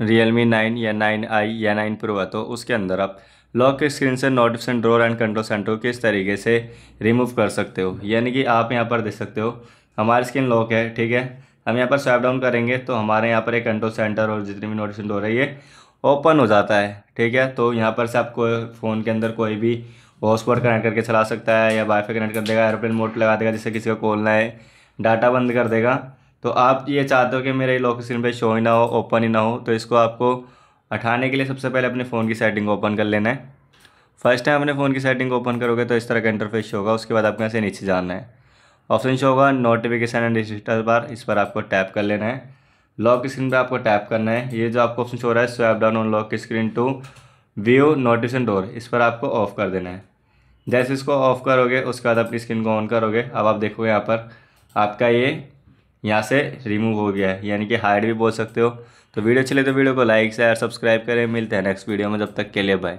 real Realme nine या nine I या nine pro है तो उसके अंदर आप लॉक के स्क्रीन से notification drawer and control centre को किस तरीके से रिमूव कर सकते हो यानी कि आप यहाँ पर देख सकते हो हमारी स्क्रीन लॉक है ठीक है हम यहाँ पर स्वाइप डाउन करेंगे तो हमारे यहाँ पर एक कंट्रोल सेंटर और जितनी भी नोटिफिकेशन डोर है है ओपन हो जाता है ठीक है तो यहाँ पर से आपको फ़ोन के अंदर कोई भी हॉटस्पॉट कनेक्ट करके चला सकता है या वाईफाई कनेक्ट कर देगा एयरप्लेन मोड लगा देगा जिससे किसी को खोलना है डाटा बंद कर देगा तो आप ये चाहते हो कि मेरे लॉक स्क्रीन पर शो ही ना हो ओपन ही ना हो तो इसको आपको हटाने के लिए सबसे पहले अपने फ़ोन की सेटिंग ओपन कर लेना है फर्स्ट टाइम अपने फ़ोन की सेटिंग ओपन करोगे तो इस तरह का इंटरफेस होगा उसके बाद आपको यहाँ से नीचे जाना है ऑप्शन शो होगा नोटिफिकेशन एंड डिजिटल बार इस पर आपको टैप कर लेना है लॉक स्क्रीन पर आपको टैप करना है ये जो आपको ऑप्शन शो हो रहा है swipe down on lock screen to view notification drawer इस पर आपको ऑफ़ कर देना है जैसे इसको ऑफ़ करोगे उसके बाद अपनी स्क्रीन को ऑन करोगे अब आप देखोगे यहाँ पर आपका ये यहाँ से रिमूव हो गया है यानी कि हाइड भी बोल सकते हो तो वीडियो अच्छी लगे तो वीडियो को लाइक शेयर सब्सक्राइब करें मिलते हैं नेक्स्ट वीडियो में जब तक के लिए बाय